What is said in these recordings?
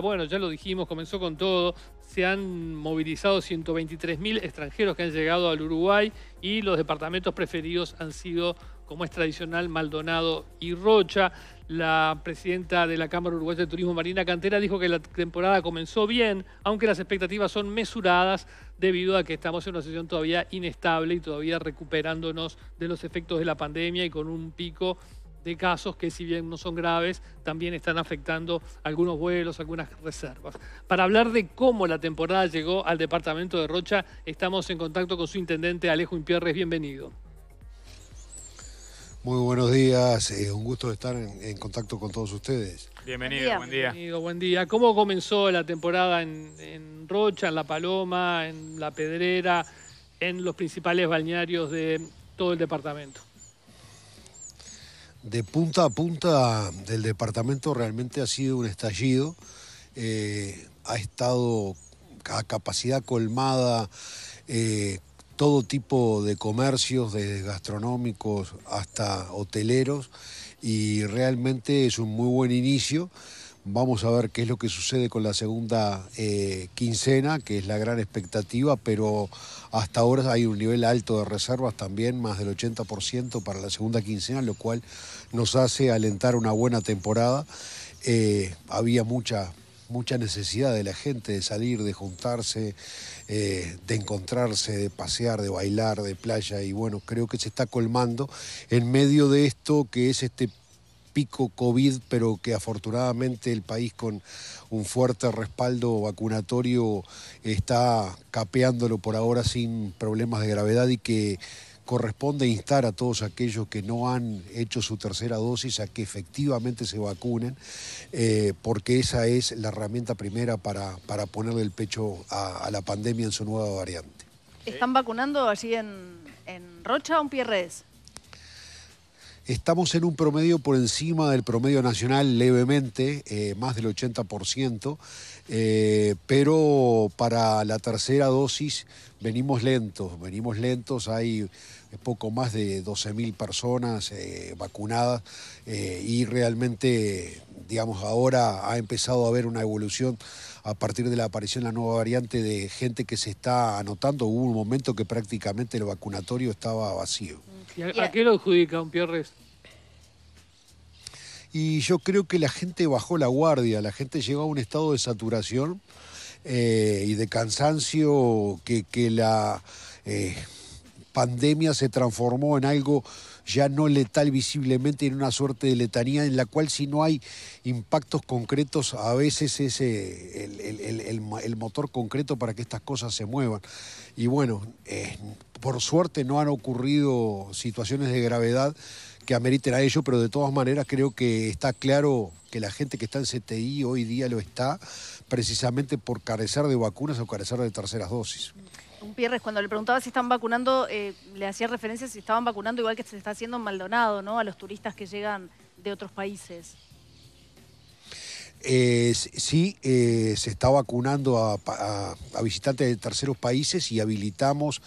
bueno, ya lo dijimos, comenzó con todo. Se han movilizado 123.000 extranjeros que han llegado al Uruguay y los departamentos preferidos han sido, como es tradicional, Maldonado y Rocha. La presidenta de la Cámara Uruguaya de Turismo, Marina Cantera, dijo que la temporada comenzó bien, aunque las expectativas son mesuradas debido a que estamos en una situación todavía inestable y todavía recuperándonos de los efectos de la pandemia y con un pico de casos que si bien no son graves, también están afectando algunos vuelos, algunas reservas. Para hablar de cómo la temporada llegó al departamento de Rocha, estamos en contacto con su intendente Alejo Impierres. Bienvenido. Muy buenos días, eh, un gusto estar en, contacto con todos ustedes. Bienvenido, buen día. buen día. ¿Cómo comenzó la temporada en, en, Rocha, en La Paloma, en La Pedrera, en los principales balnearios de todo el departamento? de punta a punta del departamento realmente ha sido un estallido. Eh, ha estado a capacidad colmada eh, todo tipo de comercios, desde gastronómicos hasta hoteleros, y realmente es un muy buen inicio. Vamos a ver qué es lo que sucede con la segunda eh, quincena, que es la gran expectativa, pero hasta ahora hay un nivel alto de reservas también, más del 80% para la segunda quincena, lo cual nos hace alentar una buena temporada. Eh, había mucha, mucha necesidad de la gente de salir, de juntarse, eh, de encontrarse, de pasear, de bailar, de playa, y bueno, creo que se está colmando en medio de esto que es este pico COVID, pero que afortunadamente el país con un fuerte respaldo vacunatorio está capeándolo por ahora sin problemas de gravedad y que corresponde instar a todos aquellos que no han hecho su tercera dosis a que efectivamente se vacunen, eh, porque esa es la herramienta primera para, para ponerle el pecho a, la pandemia en su nueva variante. ¿Están vacunando allí en, en Rocha o en Pierres? Estamos en un promedio por encima del promedio nacional levemente, eh, más del 80%. Eh, pero para la tercera dosis venimos lentos, venimos lentos, hay poco más de 12.000 personas eh, vacunadas eh, y realmente, digamos, ahora ha empezado a haber una evolución a partir de la aparición de la nueva variante de gente que se está anotando. Hubo un momento que prácticamente el vacunatorio estaba vacío. ¿Y a, qué lo adjudica un pierre y yo creo que la gente bajó la guardia, la gente llegó a un estado de saturación eh, y de cansancio que, la eh, pandemia se transformó en algo ya no letal visiblemente en una suerte de letanía en la cual si no hay impactos concretos a veces es eh, el, motor concreto para que estas cosas se muevan. Y bueno, por suerte no han ocurrido situaciones de gravedad que ameriten a ello, pero de todas maneras creo que está claro que la gente que está en CTI hoy día lo está precisamente por carecer de vacunas o carecer de terceras dosis. Un Pierres, cuando le preguntaba si están vacunando, eh, le hacía referencia si estaban vacunando igual que se está haciendo en Maldonado, ¿no? A los turistas que llegan de otros países. Eh, sí eh, se está vacunando a, visitantes de terceros países y habilitamos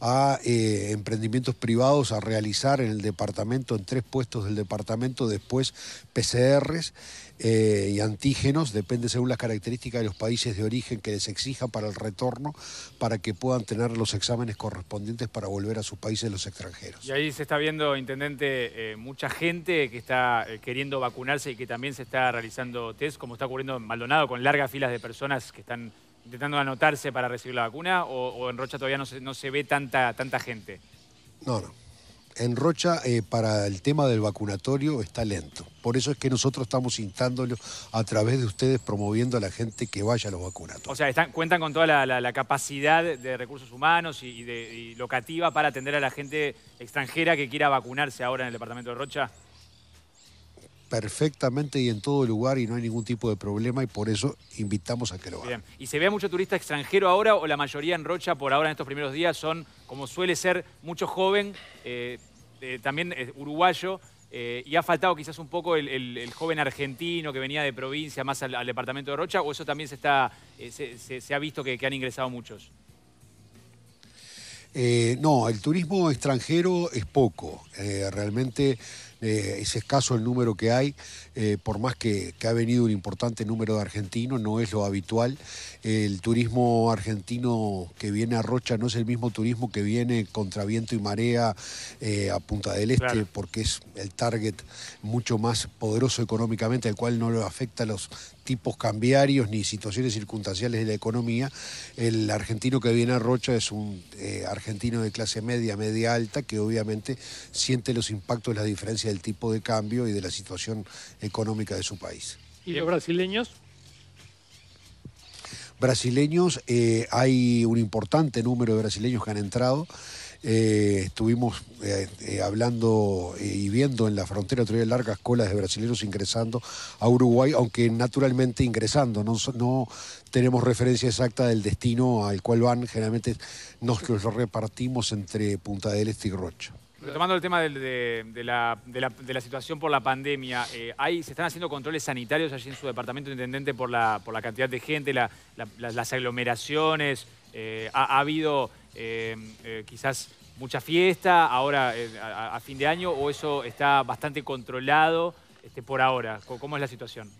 a eh, emprendimientos privados a realizar en el departamento, en tres puestos del departamento, después PCRs eh, y antígenos, depende según las características de los países de origen que les exija para el retorno, para que puedan tener los exámenes correspondientes para volver a sus países los extranjeros. Y ahí se está viendo, intendente, eh, mucha gente que está eh, queriendo vacunarse y que también se está realizando test, como está ocurriendo en Maldonado, con largas filas de personas que están intentando anotarse para recibir la vacuna, o, en Rocha todavía no se, no se ve tanta, tanta gente. No, no en Rocha eh, para el tema del vacunatorio está lento. Por eso es que nosotros estamos instándolo a través de ustedes promoviendo a la gente que vaya a los vacunatorios. O sea, cuentan con toda la, capacidad de recursos humanos y, de, locativa para atender a la gente extranjera que quiera vacunarse ahora en el departamento de Rocha perfectamente y en todo lugar y no hay ningún tipo de problema y por eso invitamos a que lo hagan. ¿Y se ve mucho turista extranjero ahora o la mayoría en Rocha por ahora en estos primeros días son, como suele ser, mucho joven eh, también también uruguayo, eh, y ha faltado quizás un poco el, joven argentino que venía de provincia más al, departamento de Rocha, o eso también se, está, eh, se, ha visto que, han ingresado muchos. Eh, no, el turismo extranjero es poco. realmente eh, es escaso el número que hay, eh, por más que, ha venido un importante número de argentinos, no es lo habitual. El turismo argentino que viene a Rocha no es el mismo turismo que viene contra viento y marea eh, a Punta del Este, porque es el target mucho más poderoso económicamente, al cual no lo afecta los tipos cambiarios ni situaciones circunstanciales de la economía. El argentino que viene a Rocha es un argentino de clase media, media alta, que obviamente siente los impactos de las diferencias del tipo de cambio y de la situación económica de su país. ¿Y de brasileños? Brasileños, eh, hay un importante número de brasileños que han entrado. Eh, estuvimos eh, hablando y viendo en la frontera todavía largas colas de brasileños ingresando a Uruguay, aunque naturalmente ingresando, no, tenemos referencia exacta del destino al cual van, generalmente nos los repartimos entre Punta del Este y Rocha. Tomando el tema de, la, situación por la pandemia, eh, ¿se están haciendo controles sanitarios allí en su departamento, intendente, por la, cantidad de gente, las aglomeraciones? Eh, ha, habido eh, quizás mucha fiesta ahora a, fin de año o eso está bastante controlado este, por ahora? ¿Cómo es la situación?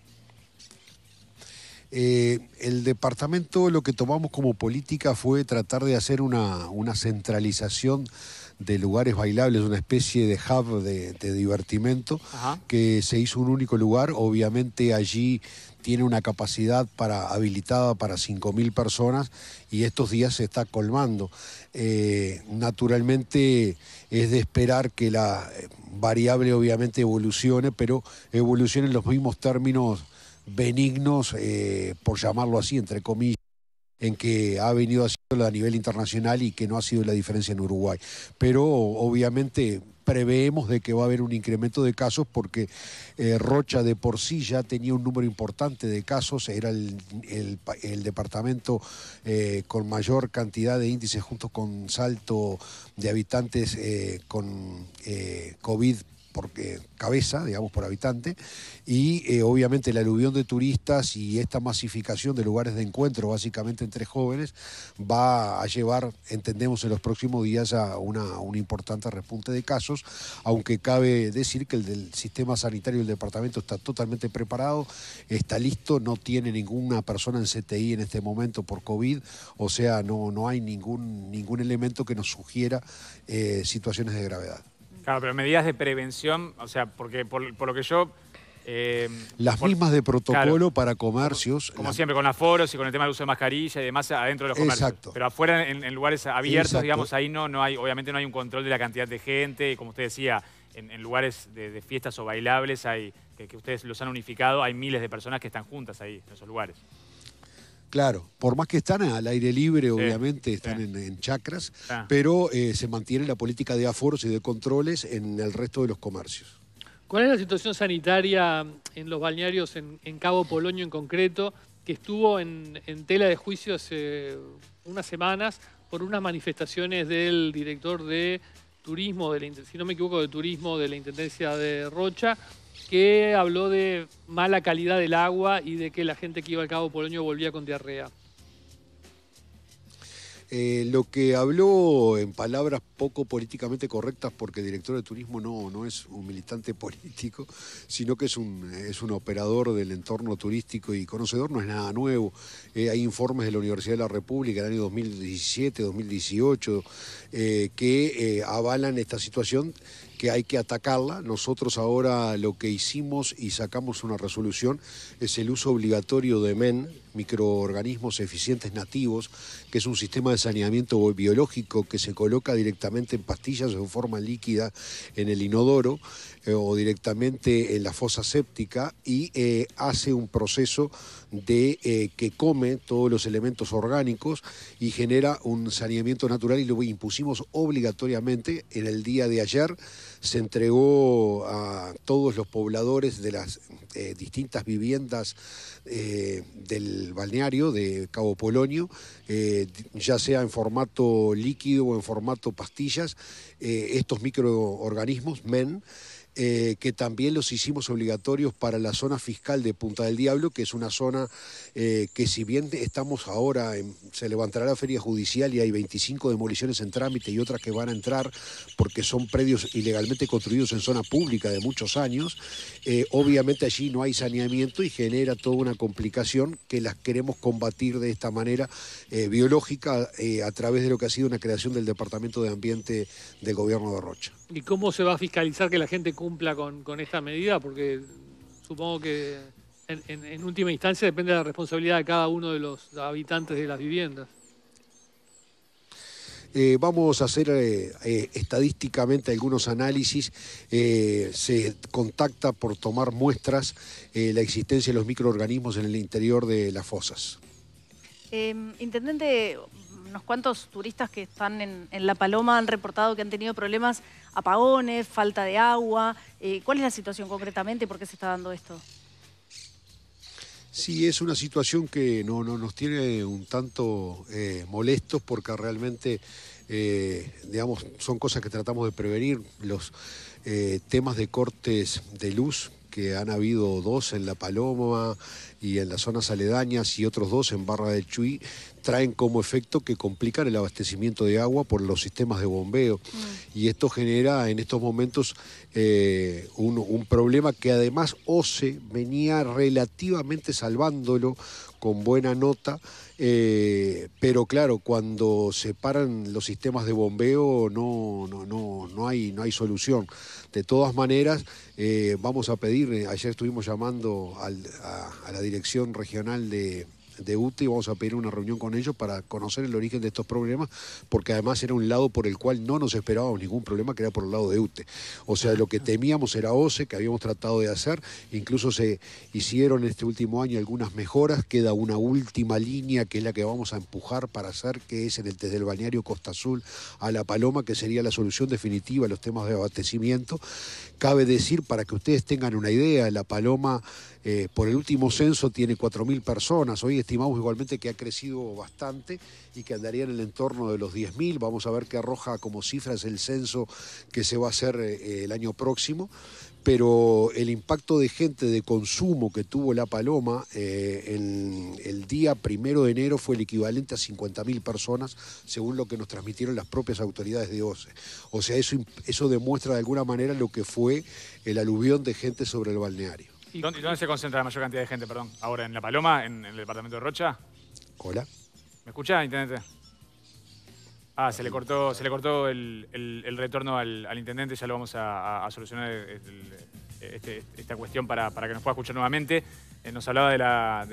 el departamento lo que tomamos como política fue tratar de hacer una centralización de lugares bailables, una especie de hub de, de divertimento, que se hizo un único lugar. Obviamente allí tiene una capacidad para, habilitada para 5.000 personas y estos días se está colmando. Eh, naturalmente es de esperar que la eh, variable obviamente evolucione, pero evolucione en los mismos términos benignos, eh, por llamarlo así, entre comillas en que ha venido haciéndolo a nivel internacional y que no ha sido la diferencia en Uruguay. Pero obviamente preveemos de que va a haber un incremento de casos porque eh, Rocha de por sí ya tenía un número importante de casos, era el, departamento eh, con mayor cantidad de índices junto con Salto de habitantes eh, con COVID cabeza, digamos, por habitante, y eh, obviamente la aluvión de turistas y esta masificación de lugares de encuentro, básicamente entre jóvenes, va a llevar, entendemos, en los próximos días a una, un importante repunte de casos, aunque cabe decir que el del sistema sanitario del departamento está totalmente preparado, está listo, no tiene ninguna persona en CTI en este momento por COVID, o sea, no, no hay ningún, ningún elemento que nos sugiera eh, situaciones de gravedad. Claro, pero medidas de prevención, o sea, porque por, lo que yo... Eh, las mismas de protocolo para comercios. Como, siempre, con aforos y con el tema del uso de mascarilla y demás adentro de los comercios. Exacto. Pero afuera, en, lugares abiertos, digamos, ahí no, no hay, obviamente no hay un control de la cantidad de gente. Y como usted decía, en, lugares de, fiestas o bailables hay, que ustedes los han unificado, hay miles de personas que están juntas ahí, en esos lugares. Claro, por más que están al aire libre, obviamente, están En, chacras, ah. pero eh, se mantiene la política de aforos y de controles en el resto de los comercios. ¿Cuál es la situación sanitaria en los balnearios en, Cabo Polonio en concreto, que estuvo en, tela de juicio hace unas semanas por unas manifestaciones del director de turismo, de si no me equivoco, de turismo de la Intendencia de Rocha, que habló de mala calidad del agua y de que la gente que iba al Cabo Polonio volvía con diarrea. Eh, lo que habló en palabras poco políticamente correctas, porque el director de turismo no, no es un militante político, sino que es un, es un operador del entorno turístico y conocedor, no es nada nuevo. Eh, hay informes de la Universidad de la República del año 2017, 2018, eh, que avalan esta situación que hay que atacarla. Nosotros ahora lo que hicimos y sacamos una resolución es el uso obligatorio de MEN, microorganismos eficientes nativos, que es un sistema de saneamiento biológico que se coloca directamente en pastillas o en forma líquida en el inodoro. Eh, o directamente en la fosa séptica y eh, hace un proceso de eh, que come todos los elementos orgánicos y genera un saneamiento natural y lo impusimos obligatoriamente. En el día de ayer se entregó a todos los pobladores de las distintas viviendas del balneario de Cabo Polonio, ya sea en formato líquido o en formato pastillas, estos microorganismos, MEN, eh, que también los hicimos obligatorios para la zona fiscal de Punta del Diablo, que es una zona eh, que si bien estamos ahora, en, se levantará la feria judicial y hay 25 demoliciones en trámite y otras que van a entrar porque son predios ilegalmente construidos en zona pública de muchos años, eh, obviamente allí no hay saneamiento y genera toda una complicación que las queremos combatir de esta manera biológica a través de lo que ha sido una creación del Departamento de Ambiente del Gobierno de Rocha. ¿Y cómo se va a fiscalizar que la gente cumpla con, esta medida? Porque supongo que en, última instancia depende de la responsabilidad de cada uno de los habitantes de las viviendas. Eh, vamos a hacer eh, eh, estadísticamente algunos análisis. se contacta por tomar muestras la existencia de los microorganismos en el interior de las fosas. Em, intendente, unos cuantos turistas que están en, La Paloma han reportado que han tenido problemas, apagones, falta de agua. Eh, ¿Cuál es la situación concretamente y por qué se está dando esto? Sí, es una situación que no, nos tiene un tanto eh, molestos porque realmente, eh, digamos, son cosas que tratamos de prevenir. Los temas de cortes de luz, que han habido dos en La Paloma y en las zonas aledañas y otros dos en Barra del Chuy, traen como efecto que complican el abastecimiento de agua por los sistemas de bombeo. Mm. Y esto genera en estos momentos eh, un, problema que además OCE venía relativamente salvándolo con buena nota, eh, pero claro, cuando se paran los sistemas de bombeo no, no, no, hay, no hay solución. De todas maneras, eh, vamos a pedir, ayer estuvimos llamando a la Dirección Regional de de UTE y vamos a pedir una reunión con ellos para conocer el origen de estos problemas, porque además era un lado por el cual no nos esperábamos ningún problema, que era por el lado de UTE. O sea, lo que temíamos era OCE, que habíamos tratado de hacer, incluso se hicieron este último año algunas mejoras, queda una última línea que es la que vamos a empujar para hacer, que es en el, desde el balneario Costa Azul a La Paloma, que sería la solución definitiva a los temas de abastecimiento. Cabe decir, para que ustedes tengan una idea, La Paloma... Eh, por el último censo tiene 4.000 personas, hoy estimamos igualmente que ha crecido bastante y que andaría en el entorno de los 10.000, vamos a ver qué arroja como cifras el censo que se va a hacer eh, el año próximo, pero el impacto de gente de consumo que tuvo La Paloma eh, en el día primero de enero fue el equivalente a 50.000 personas, según lo que nos transmitieron las propias autoridades de OCE. O sea, eso demuestra de alguna manera lo que fue el aluvión de gente sobre el balneario. ¿Y ¿Dónde, se concentra la mayor cantidad de gente, perdón? ¿Ahora en La Paloma, en, el departamento de Rocha? Hola. ¿Me escucha, intendente? Ah, se le cortó, se le cortó el, retorno al, intendente, ya lo vamos a, solucionar eh, eh, este, esta cuestión para que nos pueda escuchar nuevamente. Eh, nos hablaba de, la,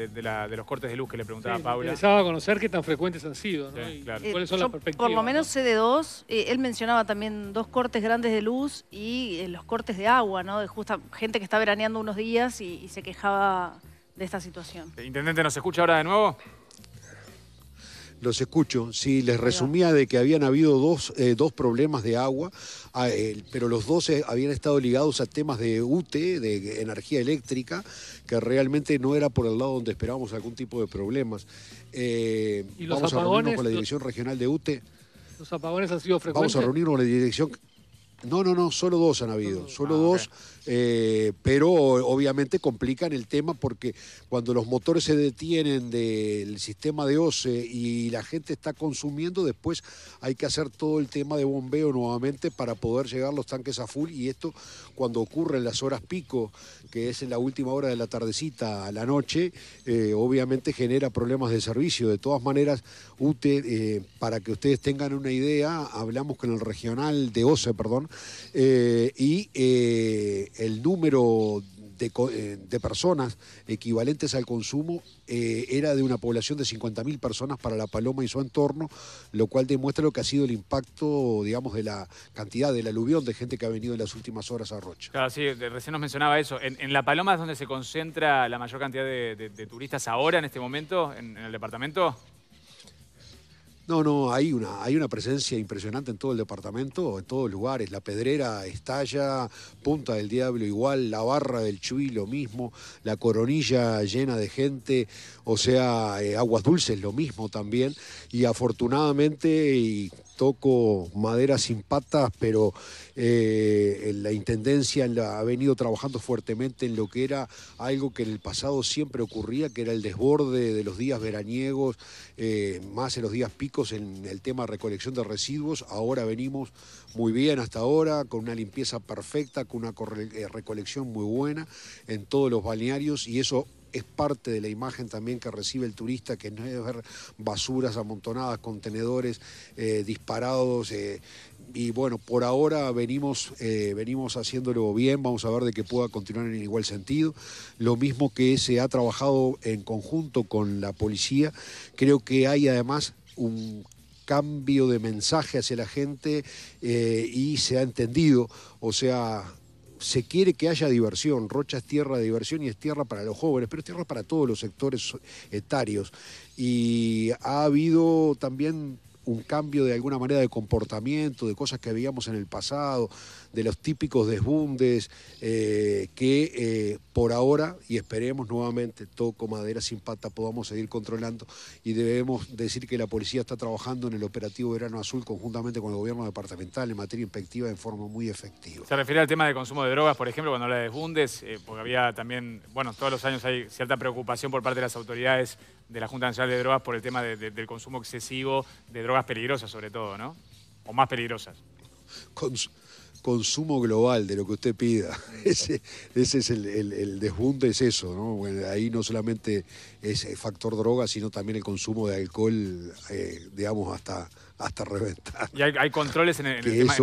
de, los cortes de luz que le preguntaba sí, a Paula. a conocer qué tan frecuentes han sido, cuáles son eh, las perspectivas. Por lo menos sé de dos. Eh, él mencionaba también dos cortes grandes de luz y los cortes de agua, ¿no? De justa gente que está veraneando unos días y, se quejaba de esta situación. intendente nos escucha ahora de nuevo? Los escucho, sí, les resumía de que habían habido dos, eh, problemas de agua, ah, pero los dos eh, habían estado ligados a temas de UTE, de energía eléctrica, que realmente no era por el lado donde esperábamos algún tipo de problemas. Eh, ¿Y los vamos a reunirnos con la Dirección Regional de UTE. ¿Los apagones han sido frecuentes? Vamos a reunirnos con la Dirección no, no, no, solo dos han habido, solo dos, ah, eh, pero obviamente complican el tema porque cuando los motores se detienen del sistema de OCE y la gente está consumiendo, después hay que hacer todo el tema de bombeo nuevamente para poder llegar los tanques a full y esto cuando ocurren las horas pico, que es en la última hora de la tardecita a la noche, eh, obviamente genera problemas de servicio. De todas maneras, UTE, eh, para que ustedes tengan una idea, hablamos con el regional de OCE, perdón, eh, y el número eh, de, personas equivalentes al consumo eh, era de una población de 50.000 personas para La Paloma y su entorno, lo cual demuestra lo que ha sido el impacto, digamos, de la cantidad, del aluvión de gente que ha venido en las últimas horas a Rocha. Claro, sí, recién nos mencionaba eso. En, La Paloma es donde se concentra la mayor cantidad de, turistas ahora, en este momento, en el departamento. No, no, hay una, hay una presencia impresionante en todo el departamento, en todos lugares. La Pedrera estalla, Punta del Diablo igual, la Barra del Chuy lo mismo, la Coronilla llena de gente, o sea, eh, Aguas Dulces lo mismo también. Y afortunadamente, toco madera sin patas, pero eh, la Intendencia ha venido trabajando fuertemente en lo que era algo que en el pasado siempre ocurría, que era el desborde de los días veraniegos, eh, más en los días picos en el tema recolección de residuos. Ahora venimos muy bien hasta ahora, con una limpieza perfecta, con una eh, recolección muy buena en todos los balnearios y eso es parte de la imagen también que recibe el turista, que no es ver basuras amontonadas, contenedores eh, disparados. Eh, y bueno, por ahora venimos, eh, venimos haciéndolo bien, vamos a ver de que pueda continuar en el igual sentido. Lo mismo que se ha trabajado en conjunto con la policía, creo que hay además un cambio de mensaje hacia la gente y se ha entendido, o sea, se quiere que haya diversión. Rocha es tierra de diversión y es tierra para los jóvenes, pero es tierra para todos los sectores etarios. Y ha habido también un cambio de alguna manera de comportamiento, de cosas que veíamos en el pasado, de los típicos desbundes, eh, que eh, por ahora, y esperemos nuevamente, todo con madera sin pata, podamos seguir controlando y debemos decir que la policía está trabajando en el operativo Verano Azul conjuntamente con el gobierno departamental en materia inspectiva en forma muy efectiva. Se refiere al tema de consumo de drogas, por ejemplo, cuando habla de desbundes, eh, porque había también, bueno, todos los años hay cierta preocupación por parte de las autoridades de la Junta Nacional de Drogas por el tema del consumo excesivo de drogas peligrosas, sobre todo, ¿no? O más peligrosas. consumo global de lo que usted pida. Ese, ese es el, el, desbunde, es eso, ¿no? ahí no solamente es factor droga, sino también el consumo de alcohol, eh, digamos, hasta, hasta reventar. Y hay, hay controles en el, tema,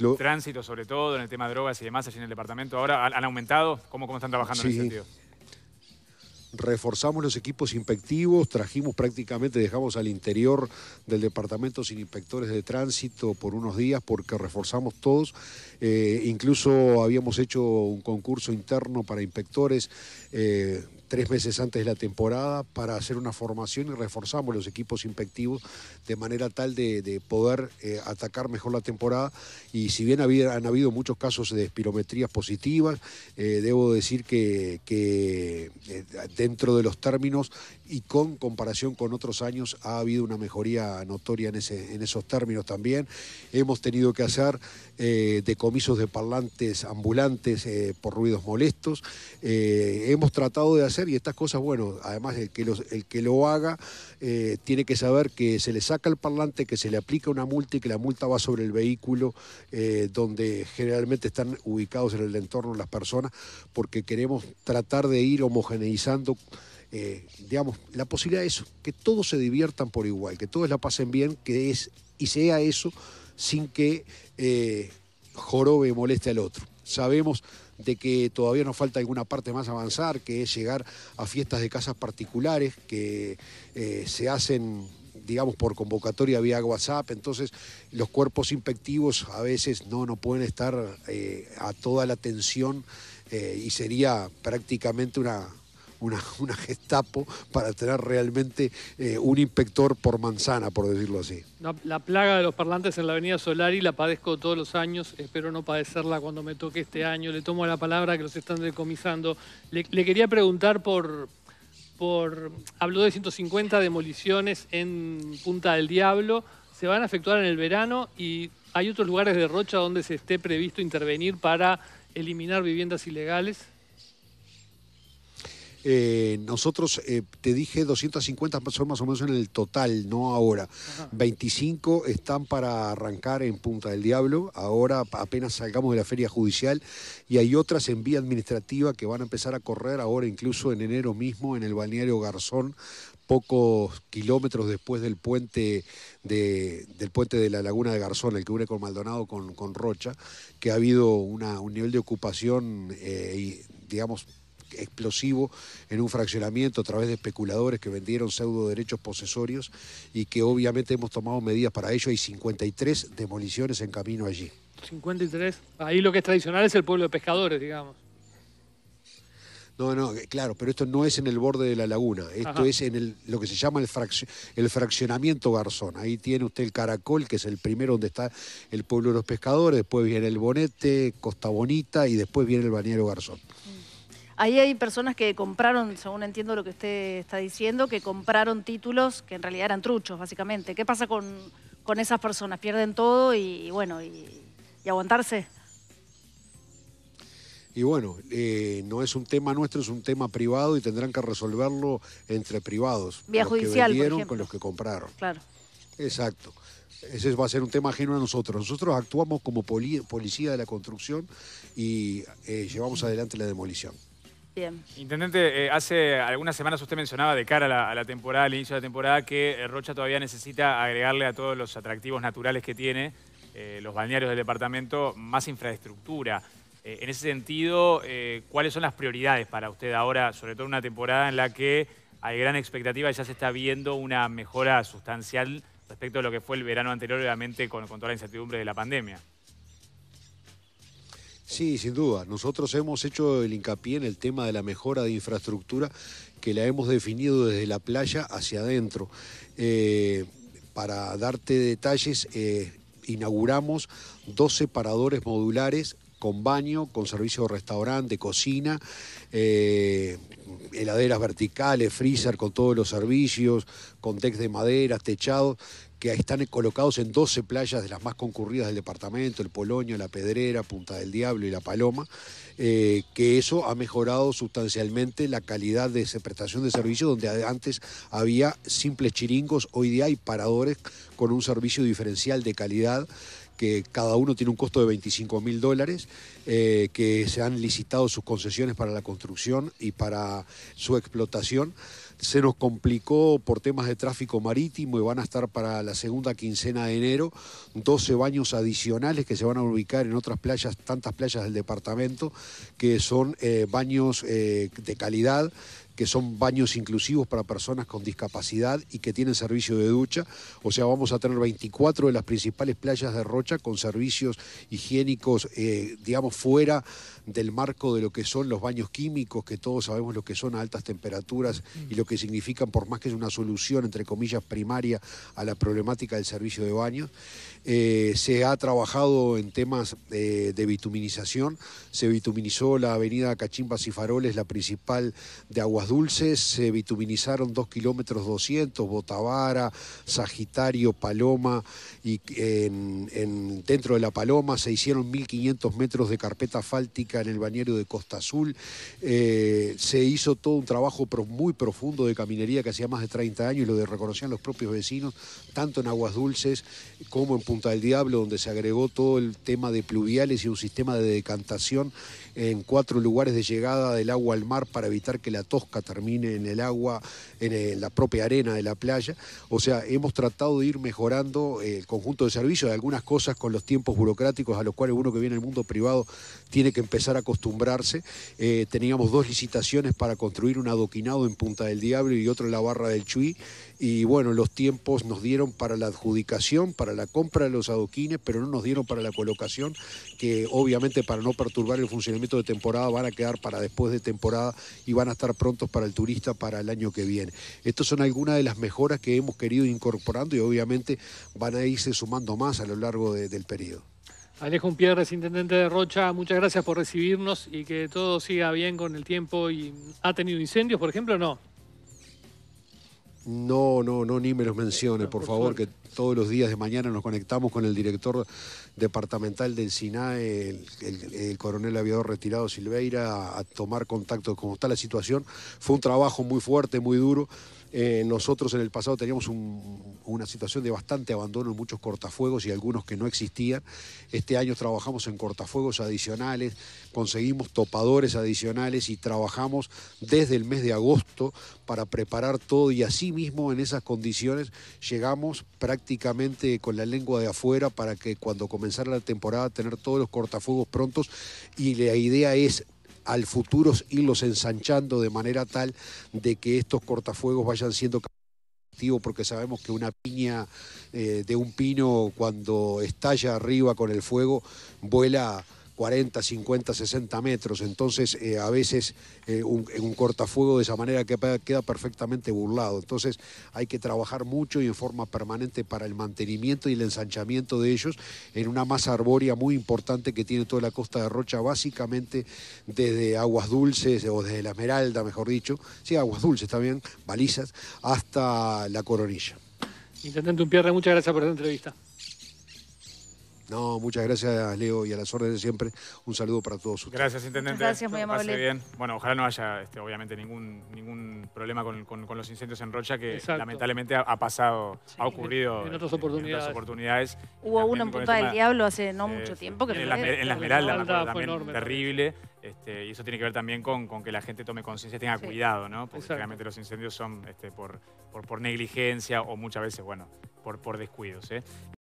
en, tránsito, sobre todo, en el tema de drogas y demás allí en el departamento. Ahora han aumentado, ¿cómo, están trabajando en ese sentido? reforzamos los equipos inspectivos, trajimos prácticamente, dejamos al interior del departamento sin inspectores de tránsito por unos días porque reforzamos todos. Eh, incluso habíamos hecho un concurso interno para inspectores. Eh, tres meses antes de la temporada para hacer una formación y reforzamos los equipos inspectivos de manera tal de, poder eh, atacar mejor la temporada. Y si bien han habido muchos casos de espirometrías positivas, eh, debo decir que, eh, dentro de los términos y con comparación con otros años ha habido una mejoría notoria en, ese, en esos términos también. Hemos tenido que hacer eh, de comisos de parlantes ambulantes eh, por ruidos molestos. Eh, hemos tratado de hacer y estas cosas, bueno, además el que, el que lo haga tiene que saber que se le saca el parlante, que se le aplica una multa y que la multa va sobre el vehículo donde generalmente están ubicados en el entorno las personas, porque queremos tratar de ir homogeneizando. digamos, la posibilidad de eso, que todos se diviertan por igual, que todos la pasen bien, que es y sea eso sin que eh, jorobe moleste al otro. Sabemos de que todavía nos falta alguna parte más avanzar, que es llegar a fiestas de casas particulares que eh, se hacen digamos, por convocatoria vía WhatsApp. Entonces, los cuerpos inspectivos a veces no, no pueden estar eh, a toda la atención eh, y sería prácticamente una una, Gestapo para tener realmente eh, un inspector por manzana, por decirlo así. La, plaga de los parlantes en la Avenida Solari la padezco todos los años, espero no padecerla cuando me toque este año. Le tomo la palabra que los están decomisando. Le, quería preguntar por, por. Habló de 150 demoliciones en Punta del Diablo. Se van a efectuar en el verano y hay otros lugares de Rocha donde se esté previsto intervenir para eliminar viviendas ilegales. Eh, nosotros, eh, te dije, 250 son más o menos en el total, no ahora. 25 están para arrancar en Punta del Diablo, ahora apenas salgamos de la feria judicial, y hay otras en vía administrativa que van a empezar a correr ahora, incluso en enero mismo, en el balneario Garzón, pocos kilómetros después del puente de, del puente de la Laguna de Garzón, el que une con Maldonado con, con Rocha, que ha habido un nivel de ocupación, eh, digamos, explosivo en un fraccionamiento a través de especuladores que vendieron pseudo derechos posesorios y que obviamente hemos tomado medidas para ello. Hay 53 demoliciones en camino allí. 53. Ahí lo que es tradicional es el pueblo de pescadores, digamos. No, no, eh, claro, pero esto no es en el borde de la laguna, esto es en lo que se llama el, el, fraccionamiento Garzón. Ahí tiene usted el Caracol, que es el primero donde está el pueblo de los pescadores, después viene el Bonete, Costa Bonita y después viene el Bañero Garzón. Ahí hay personas que compraron, según entiendo lo que usted está diciendo, que compraron títulos que en realidad eran truchos, básicamente. ¿Qué pasa con, con esas personas? ¿Pierden todo y, bueno, y, aguantarse? Y bueno, eh, no es un tema nuestro, es un tema privado y tendrán que resolverlo entre privados. Vía los judicial, que vendieron con los que compraron. Claro. Exacto. Ese va a ser un tema ajeno a nosotros. Nosotros actuamos como policía de la construcción y eh, llevamos adelante la demolición. Intendente, eh, hace algunas semanas usted mencionaba de cara a la, temporada, al inicio de la temporada, que eh, Rocha todavía necesita agregarle a todos los atractivos naturales que tiene, eh, los balnearios del departamento, más infraestructura. en ese sentido, ¿cuáles son las prioridades para usted ahora, sobre todo en una temporada en la que hay gran expectativa y ya se está viendo una mejora sustancial respecto a lo que fue el verano anterior, obviamente, con, con toda la incertidumbre de la pandemia? Sí, sin duda. Nosotros hemos hecho el hincapié en el tema de la mejora de infraestructura que la hemos definido desde la playa hacia adentro. Eh, para darte detalles, eh, inauguramos dos separadores modulares con baño, con servicio de restaurante, cocina, eh, heladeras verticales, freezer con todos los servicios, con tex de madera, techado, que están colocados en 12 playas de las más concurridas del departamento, el Polonio, la Pedrera, Punta del Diablo y la Paloma, eh, que eso ha mejorado sustancialmente la calidad de esa prestación de servicio, donde antes había simples chiringos, hoy día hay paradores con un servicio diferencial de calidad que cada uno tiene un costo de 25 mil dólares, eh, que se han licitado sus concesiones para la construcción y para su explotación. Se nos complicó por temas de tráfico marítimo y van a estar para la segunda quincena de enero 12 baños adicionales que se van a ubicar en otras playas, tantas playas del departamento, que son eh, baños eh, de calidad, que son baños inclusivos para personas con discapacidad y que tienen servicio de ducha. O sea, vamos a tener 24 de las principales playas de Rocha con servicios higiénicos, eh, digamos, fuera del marco de lo que son los baños químicos, que todos sabemos lo que son a altas temperaturas y lo que significan, por más que es una solución, entre comillas, primaria a la problemática del servicio de baños. Eh, se ha trabajado en temas eh, de bituminización. Se bituminizó la avenida Cachimbas y Faroles, la principal de Aguas Dulces. Se bituminizaron 2 kilómetros 200, Botavara, Sagitario, Paloma. Y en, dentro de la Paloma se hicieron 1.500 metros de carpeta fáltica en el bañero de Costa Azul. Eh, se hizo todo un trabajo muy profundo de caminería que hacía más de 30 años y lo reconocían los propios vecinos, tanto en Aguas Dulces como en Punta del Diablo, donde se agregó todo el tema de pluviales y un sistema de decantación en cuatro lugares de llegada del agua al mar para evitar que la tosca termine en el agua, en, la propia arena de la playa. O sea, hemos tratado de ir mejorando el conjunto de servicios, de algunas cosas con los tiempos burocráticos a los cuales uno que viene del mundo privado tiene que empezar a acostumbrarse. Eh, teníamos dos licitaciones para construir un adoquinado en Punta del Diablo y otro en la barra del Chuy. Y bueno, los tiempos nos dieron para la adjudicación, para la compra de los adoquines, pero no nos dieron para la colocación, que obviamente para no perturbar el funcionamiento de temporada van a quedar para después de temporada y van a estar prontos para el turista para el año que viene. Estas son algunas de las mejoras que hemos querido incorporando y obviamente van a irse sumando más a lo largo del periodo. Alejo es intendente de Rocha, muchas gracias por recibirnos y que todo siga bien con el tiempo. Y, ¿Ha tenido incendios, por ejemplo, o no? No, no, no, ni me los mencione, por, favor, que todos los días de mañana nos conectamos con el director departamental del SINAE, el, coronel aviador retirado Silveira, a, tomar contacto con cómo está la situación. Fue un trabajo muy fuerte, muy duro, eh, nosotros en el pasado teníamos una situación de bastante abandono en muchos cortafuegos y algunos que no existían. Este año trabajamos en cortafuegos adicionales, conseguimos topadores adicionales y trabajamos desde el mes de agosto para preparar todo y así mismo en esas condiciones llegamos prácticamente con la lengua de afuera para que cuando comenzara la temporada tener todos los cortafuegos prontos y la idea es al futuro, irlos ensanchando de manera tal de que estos cortafuegos vayan siendo porque sabemos que una piña eh, de un pino cuando estalla arriba con el fuego vuela 40, 50, 60 metros. Entonces, eh, a veces eh, un, cortafuego de esa manera que queda perfectamente burlado. Entonces, hay que trabajar mucho y en forma permanente para el mantenimiento y el ensanchamiento de ellos en una masa arbórea muy importante que tiene toda la costa de Rocha, básicamente desde aguas dulces o desde la Esmeralda, mejor dicho, sí, aguas dulces también, balizas, hasta la coronilla. Intendente Unpierre, muchas gracias por esta entrevista. No, muchas gracias, Leo, y a las órdenes siempre. Un saludo para todos ustedes. Gracias, Intendente. Gracias, muy amable. Bueno, ojalá no haya, este, obviamente, ningún, ningún problema con, los incendios en Rocha, que lamentablemente ha, pasado, ha ocurrido en, otras oportunidades. Hubo uno en Punta del Diablo hace no mucho tiempo. Que en, la, en la Esmeralda, también, terrible. Este, y eso tiene que ver también con, con que la gente tome conciencia, y tenga cuidado, ¿no? Porque realmente los incendios son este, por, por, por negligencia o muchas veces, bueno, por, por descuidos. ¿eh?